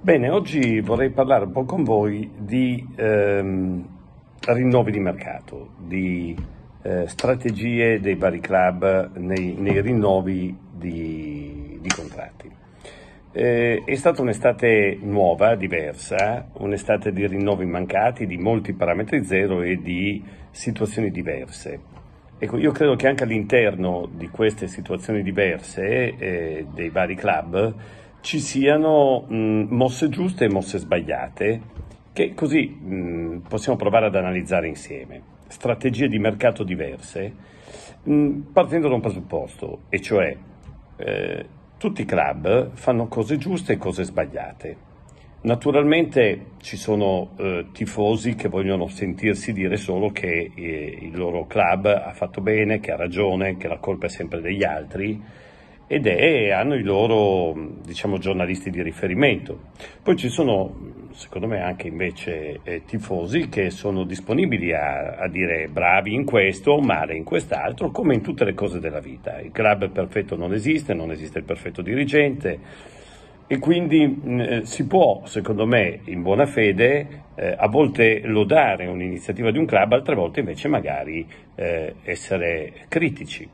Bene, oggi vorrei parlare un po' con voi di ehm, rinnovi di mercato, di eh, strategie dei vari club nei, nei rinnovi di, di contratti. Eh, è stata un'estate nuova, diversa, un'estate di rinnovi mancati, di molti parametri zero e di situazioni diverse. Ecco, io credo che anche all'interno di queste situazioni diverse eh, dei vari club ci siano mh, mosse giuste e mosse sbagliate, che così mh, possiamo provare ad analizzare insieme. Strategie di mercato diverse, mh, partendo da un presupposto, e cioè eh, tutti i club fanno cose giuste e cose sbagliate. Naturalmente ci sono eh, tifosi che vogliono sentirsi dire solo che eh, il loro club ha fatto bene, che ha ragione, che la colpa è sempre degli altri ed è, hanno i loro diciamo, giornalisti di riferimento. Poi ci sono, secondo me, anche invece eh, tifosi che sono disponibili a, a, dire bravi in questo, male in quest'altro, come in tutte le cose della vita. Il club perfetto non esiste, non esiste il perfetto dirigente. E quindi mh, eh, si può, secondo me, in buona fede, eh, a volte lodare un'iniziativa di un club, altre volte invece magari eh, essere critici.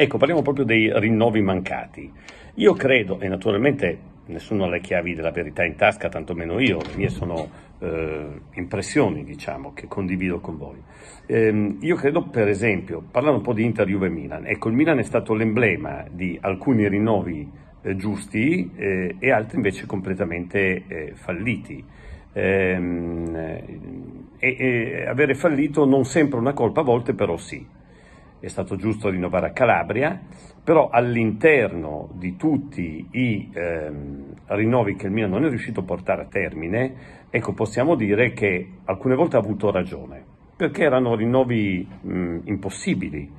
Ecco, parliamo proprio dei rinnovi mancati. Io credo, e naturalmente nessuno ha le chiavi della verità in tasca, tantomeno io, le mie sono eh, impressioni, diciamo, che condivido con voi. Ehm, io credo, per esempio, parlando un po' di Inter, Juve, Milan, ecco, il Milan è stato l'emblema di alcuni rinnovi eh, giusti eh, e altri invece completamente eh, falliti. Ehm, e, e avere fallito non sempre una colpa, a volte però sì è stato giusto rinnovare a Calabria, però all'interno di tutti i ehm, rinnovi che il Milan non è riuscito a portare a termine, ecco, possiamo dire che alcune volte ha avuto ragione, perché erano rinnovi mh, impossibili.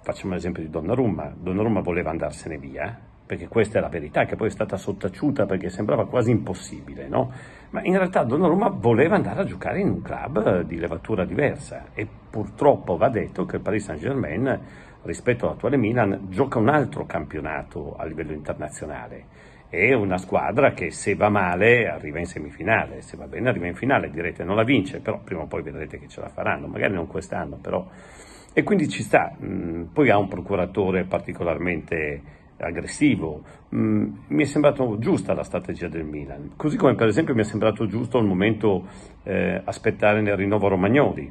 Facciamo l'esempio di Donnarumma, Donnarumma voleva andarsene via, perché questa è la verità che poi è stata sottaciuta perché sembrava quasi impossibile, no? Ma in realtà Donnarumma voleva andare a giocare in un club eh, di levatura diversa e purtroppo va detto che il Paris Saint-Germain rispetto all'attuale Milan gioca un altro campionato a livello internazionale. È una squadra che se va male arriva in semifinale, se va bene arriva in finale, direte non la vince, però prima o poi vedrete che ce la faranno, magari non quest'anno, però. E quindi ci sta, mm, poi ha un procuratore particolarmente aggressivo. Mm, mi è sembrato giusta la strategia del Milan, così come per esempio mi è sembrato giusto al momento eh, aspettare nel rinnovo Romagnoli.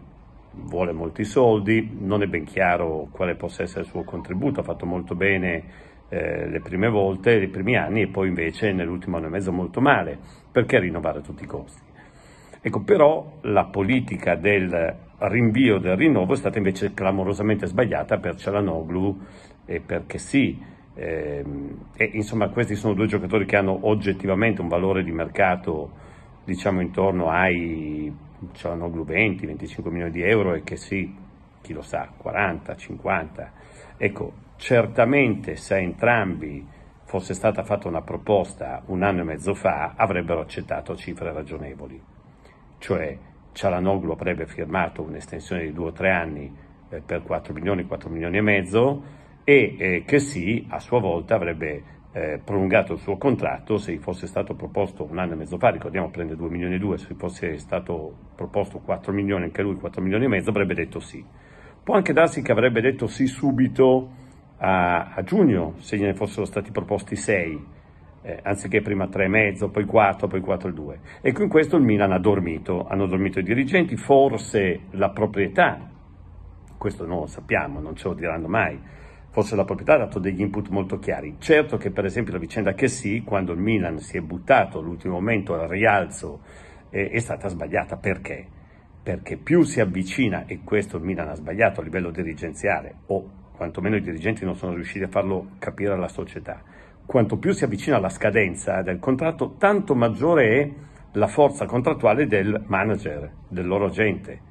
Vuole molti soldi, non è ben chiaro quale possa essere il suo contributo, ha fatto molto bene eh, le prime volte, i primi anni e poi invece nell'ultimo anno e mezzo molto male, perché rinnovare a tutti i costi? Ecco, però la politica del rinvio del rinnovo è stata invece clamorosamente sbagliata per Cialanoglu e perché sì, Ehm, e, insomma questi sono due giocatori che hanno oggettivamente un valore di mercato diciamo intorno ai Cialanoglu 20-25 milioni di euro e che sì, chi lo sa, 40-50. Ecco, certamente se a entrambi fosse stata fatta una proposta un anno e mezzo fa avrebbero accettato cifre ragionevoli. Cioè Cialanoglu avrebbe firmato un'estensione di 2 o 3 anni eh, per 4 milioni, 4 milioni e mezzo, e eh, che sì, a sua volta avrebbe eh, prolungato il suo contratto se fosse stato proposto un anno e mezzo fa, ricordiamo prende 2 milioni e 2, se fosse stato proposto 4 milioni anche lui, 4 milioni e mezzo avrebbe detto sì. Può anche darsi che avrebbe detto sì subito a, a giugno se gliene fossero stati proposti 6, eh, anziché prima 3,5, poi 4, poi 4,2. Ecco in questo il Milan ha dormito, hanno dormito i dirigenti, forse la proprietà, questo non lo sappiamo, non ce lo diranno mai, forse la proprietà ha dato degli input molto chiari. Certo che per esempio la vicenda che sì, quando il Milan si è buttato all'ultimo momento al rialzo, eh, è stata sbagliata. Perché? Perché più si avvicina, e questo il Milan ha sbagliato a livello dirigenziale, o quantomeno i dirigenti non sono riusciti a farlo capire alla società, quanto più si avvicina alla scadenza del contratto, tanto maggiore è la forza contrattuale del manager, del loro agente.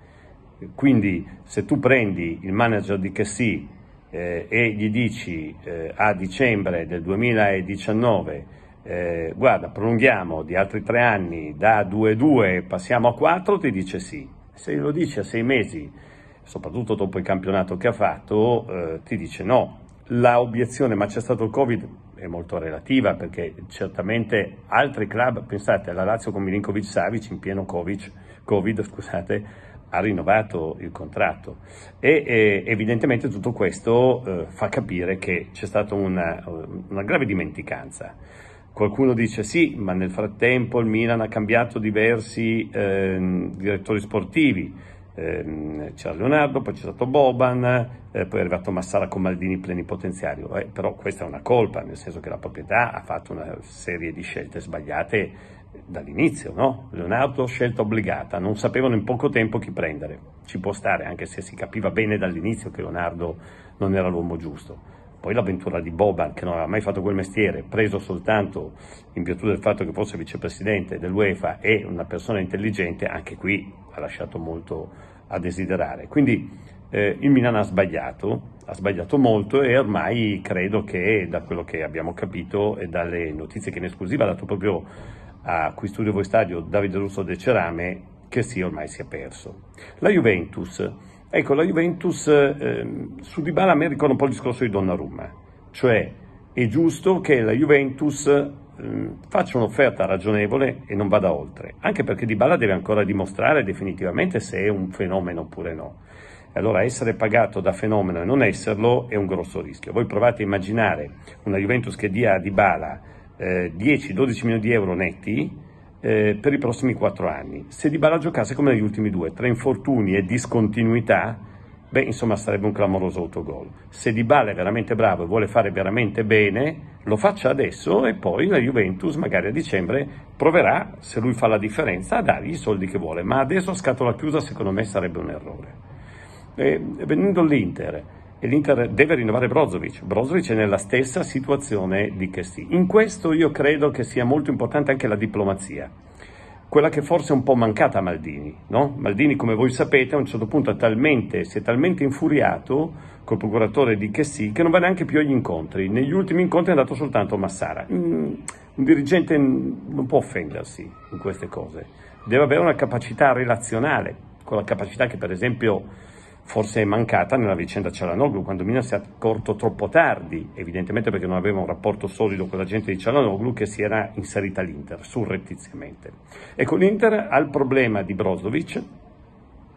Quindi se tu prendi il manager di Chessy eh, e gli dici eh, a dicembre del 2019 eh, guarda prolunghiamo di altri tre anni da 2-2 passiamo a 4 ti dice sì se lo dici a sei mesi soprattutto dopo il campionato che ha fatto eh, ti dice no la obiezione ma c'è stato il covid è molto relativa perché certamente altri club pensate alla Lazio con Milinkovic Savic in pieno COVID, COVID scusate ha rinnovato il contratto e, e evidentemente tutto questo eh, fa capire che c'è stata una, una, grave dimenticanza. Qualcuno dice sì, ma nel frattempo il Milan ha cambiato diversi eh, direttori sportivi, ehm, c'era Leonardo, poi c'è stato Boban, eh, poi è arrivato Massara con Maldini plenipotenziario, eh, però questa è una colpa, nel senso che la proprietà ha fatto una serie di scelte sbagliate dall'inizio, no? Leonardo scelta obbligata, non sapevano in poco tempo chi prendere, ci può stare anche se si capiva bene dall'inizio che Leonardo non era l'uomo giusto poi l'avventura di Boban, che non aveva mai fatto quel mestiere, preso soltanto in virtù del fatto che fosse vicepresidente dell'UEFA e una persona intelligente, anche qui ha lasciato molto a desiderare. Quindi eh, il Milan ha sbagliato, ha sbagliato molto e ormai credo che da quello che abbiamo capito e dalle notizie che in esclusiva ha dato proprio a Qui Studio Voi Stadio Davide Russo De Cerame, che sì, ormai si è perso. La Juventus Ecco, la Juventus, eh, ehm, su Dybala mi ricorda un po' il discorso di Donnarumma, cioè è giusto che la Juventus eh, faccia un'offerta ragionevole e non vada oltre, anche perché Dybala deve ancora dimostrare definitivamente se è un fenomeno oppure no. E allora essere pagato da fenomeno e non esserlo è un grosso rischio. Voi provate a immaginare una Juventus che dia a Dybala eh, 10-12 milioni di euro netti, eh, per i prossimi quattro anni. Se Di Bala giocasse come negli ultimi due, tra infortuni e discontinuità, beh, insomma, sarebbe un clamoroso autogol. Se Di Bala è veramente bravo e vuole fare veramente bene, lo faccia adesso e poi la Juventus, magari a dicembre, proverà, se lui fa la differenza, a dargli i soldi che vuole. Ma adesso scatola chiusa, secondo me, sarebbe un errore. E, eh, venendo all'Inter e l'Inter deve rinnovare Brozovic. Brozovic è nella stessa situazione di Kessi. In questo io credo che sia molto importante anche la diplomazia, quella che forse è un po' mancata a Maldini. No? Maldini, come voi sapete, a un certo punto talmente, si è talmente infuriato col procuratore di Kessi che non va neanche più agli incontri. Negli ultimi incontri è andato soltanto Massara. Mm, un dirigente non può offendersi in queste cose, deve avere una capacità relazionale, con la capacità che per esempio forse è mancata nella vicenda Cialanoglu, quando Milan si è accorto troppo tardi, evidentemente perché non aveva un rapporto solido con la gente di Cialanoglu, che si era inserita all'Inter, surrettiziamente. Ecco, l'Inter ha il problema di Brozovic,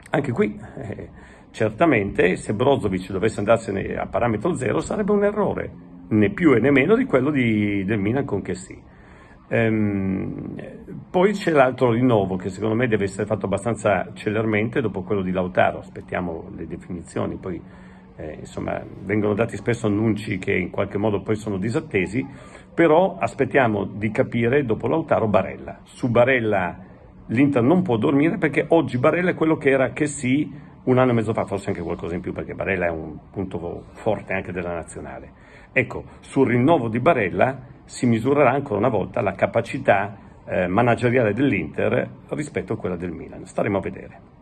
anche qui... Eh, certamente, se Brozovic dovesse andarsene a parametro zero, sarebbe un errore, né più e né meno di quello di, del Milan con che sì. Ehm, poi c'è l'altro rinnovo che secondo me deve essere fatto abbastanza celermente dopo quello di Lautaro, aspettiamo le definizioni, poi eh, insomma, vengono dati spesso annunci che in qualche modo poi sono disattesi, però aspettiamo di capire dopo Lautaro Barella. Su Barella l'Inter non può dormire perché oggi Barella è quello che era che sì un anno e mezzo fa, forse anche qualcosa in più perché Barella è un punto forte anche della nazionale. Ecco, sul rinnovo di Barella si misurerà ancora una volta la capacità eh, manageriale dell'Inter rispetto a quella del Milan. Staremo a vedere.